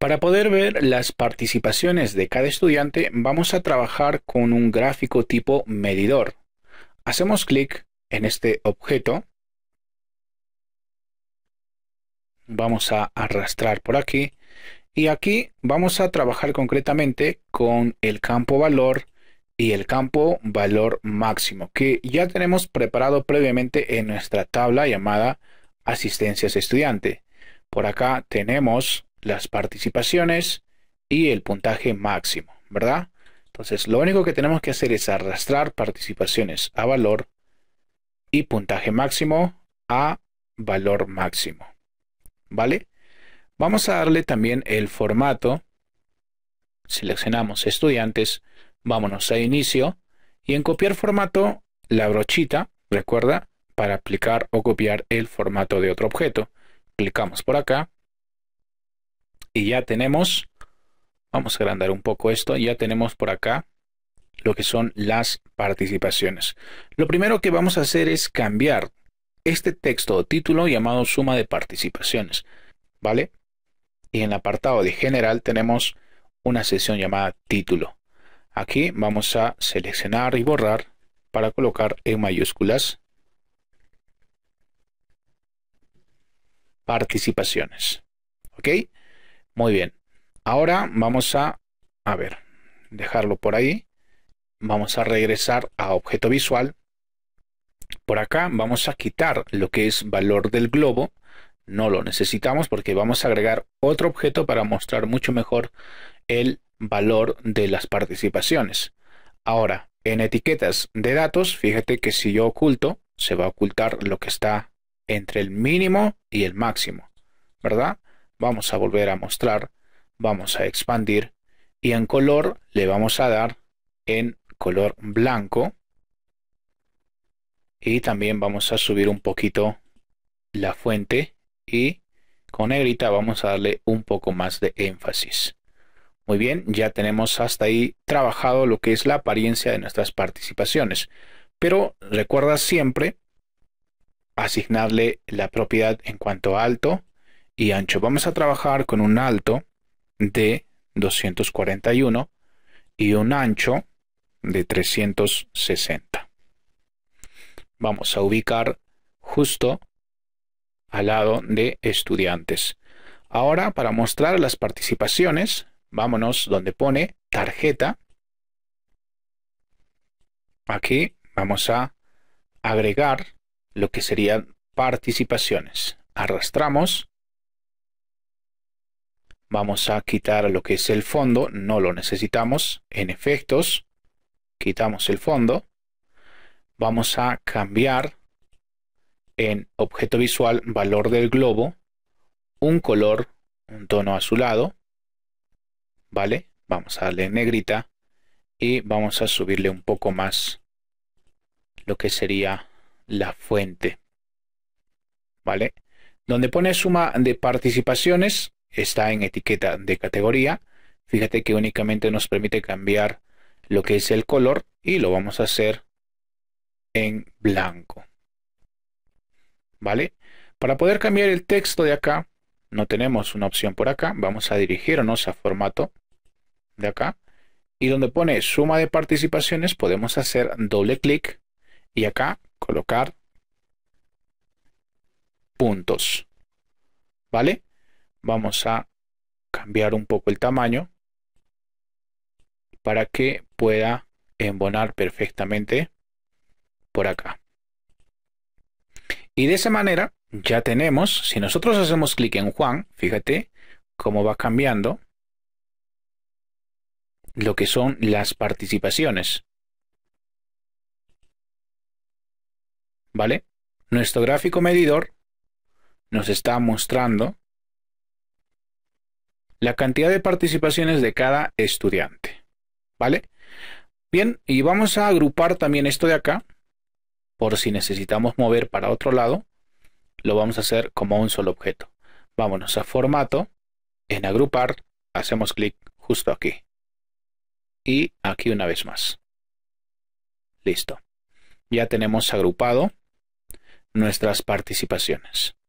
Para poder ver las participaciones de cada estudiante, vamos a trabajar con un gráfico tipo medidor. Hacemos clic en este objeto. Vamos a arrastrar por aquí. Y aquí vamos a trabajar concretamente con el campo valor y el campo valor máximo, que ya tenemos preparado previamente en nuestra tabla llamada asistencias estudiante. Por acá tenemos las participaciones y el puntaje máximo, ¿verdad? Entonces, lo único que tenemos que hacer es arrastrar participaciones a valor y puntaje máximo a valor máximo, ¿vale? Vamos a darle también el formato. Seleccionamos estudiantes, vámonos a inicio y en copiar formato, la brochita, recuerda, para aplicar o copiar el formato de otro objeto. Clicamos por acá y ya tenemos, vamos a agrandar un poco esto, ya tenemos por acá lo que son las participaciones. Lo primero que vamos a hacer es cambiar este texto o título llamado suma de participaciones, ¿vale? Y en el apartado de general tenemos una sesión llamada título. Aquí vamos a seleccionar y borrar para colocar en mayúsculas participaciones. ¿Ok? Muy bien. Ahora vamos a, a ver, dejarlo por ahí. Vamos a regresar a objeto visual. Por acá vamos a quitar lo que es valor del globo. No lo necesitamos porque vamos a agregar otro objeto para mostrar mucho mejor el valor de las participaciones. Ahora, en etiquetas de datos, fíjate que si yo oculto, se va a ocultar lo que está entre el mínimo y el máximo, ¿verdad? vamos a volver a mostrar, vamos a expandir y en color le vamos a dar en color blanco y también vamos a subir un poquito la fuente y con negrita vamos a darle un poco más de énfasis. Muy bien, ya tenemos hasta ahí trabajado lo que es la apariencia de nuestras participaciones. Pero recuerda siempre asignarle la propiedad en cuanto alto, y ancho. Vamos a trabajar con un alto de 241 y un ancho de 360. Vamos a ubicar justo al lado de estudiantes. Ahora, para mostrar las participaciones, vámonos donde pone tarjeta. Aquí vamos a agregar lo que serían participaciones. Arrastramos Vamos a quitar lo que es el fondo, no lo necesitamos. En efectos, quitamos el fondo. Vamos a cambiar en objeto visual, valor del globo, un color, un tono azulado. ¿Vale? Vamos a darle negrita y vamos a subirle un poco más lo que sería la fuente. ¿Vale? Donde pone suma de participaciones, está en etiqueta de categoría. Fíjate que únicamente nos permite cambiar lo que es el color y lo vamos a hacer en blanco. ¿Vale? Para poder cambiar el texto de acá, no tenemos una opción por acá. Vamos a dirigirnos a formato de acá. Y donde pone suma de participaciones, podemos hacer doble clic y acá colocar puntos. ¿Vale? vamos a cambiar un poco el tamaño para que pueda embonar perfectamente por acá. Y de esa manera ya tenemos, si nosotros hacemos clic en Juan, fíjate cómo va cambiando lo que son las participaciones. ¿Vale? Nuestro gráfico medidor nos está mostrando la cantidad de participaciones de cada estudiante. ¿Vale? Bien, y vamos a agrupar también esto de acá, por si necesitamos mover para otro lado, lo vamos a hacer como un solo objeto. Vámonos a formato, en agrupar, hacemos clic justo aquí. Y aquí una vez más. Listo. Ya tenemos agrupado nuestras participaciones.